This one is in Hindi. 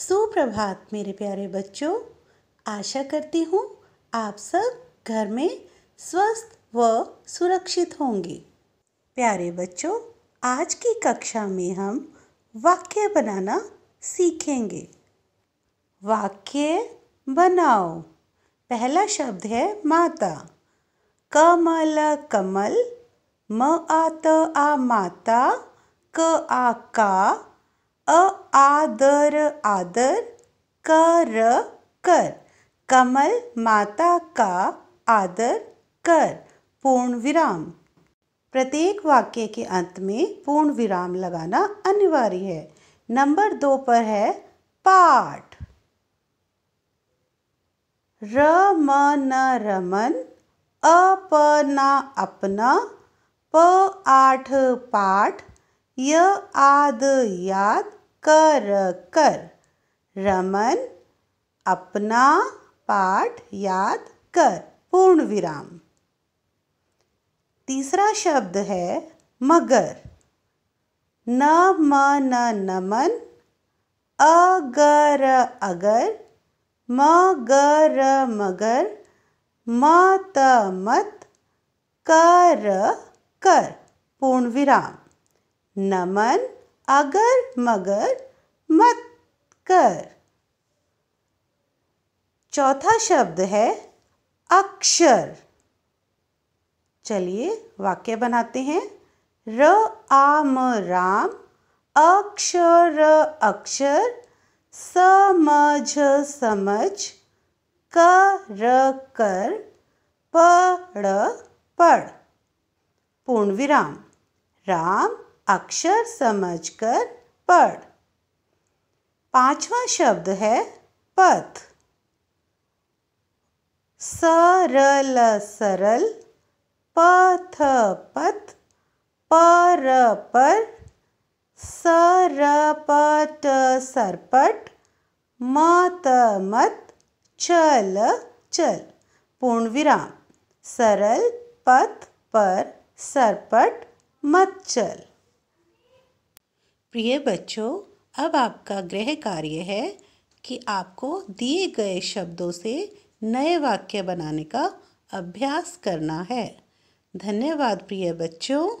सुप्रभात मेरे प्यारे बच्चों आशा करती हूँ आप सब घर में स्वस्थ व सुरक्षित होंगे प्यारे बच्चों आज की कक्षा में हम वाक्य बनाना सीखेंगे वाक्य बनाओ पहला शब्द है माता कमल कमल म आत आ माता क आ का अ आदर आदर कर कर कमल माता का आदर कर पूर्ण विराम प्रत्येक वाक्य के अंत में पूर्ण विराम लगाना अनिवार्य है नंबर दो पर है पाठ र रमन प न अपना प आठ पाठ य आद याद कर कर रमन अपना पाठ याद कर पूर्ण विराम तीसरा शब्द है मगर न म न नमन अगर अगर मगर मगर मत मत कर कर पूर्ण विराम नमन अगर मगर मत कर चौथा शब्द है अक्षर चलिए वाक्य बनाते हैं र आम राम अक्षर अक्षर समझ समझ कर कर पढ़ पढ़ पूर्ण विराम राम अक्षर समझकर पढ़ पांचवा शब्द है पथ सरल सरल पथ पथ पर पर सरपट सरपट मत मत चल चल पूर्ण विराम सरल पथ पर सरपट मत चल प्रिय बच्चों अब आपका गृह कार्य है कि आपको दिए गए शब्दों से नए वाक्य बनाने का अभ्यास करना है धन्यवाद प्रिय बच्चों